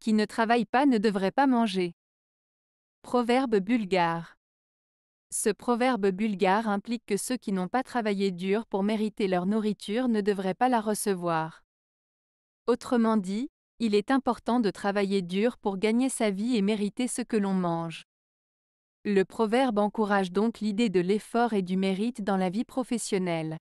qui ne travaille pas ne devrait pas manger. Proverbe bulgare. Ce proverbe bulgare implique que ceux qui n'ont pas travaillé dur pour mériter leur nourriture ne devraient pas la recevoir. Autrement dit, il est important de travailler dur pour gagner sa vie et mériter ce que l'on mange. Le proverbe encourage donc l'idée de l'effort et du mérite dans la vie professionnelle.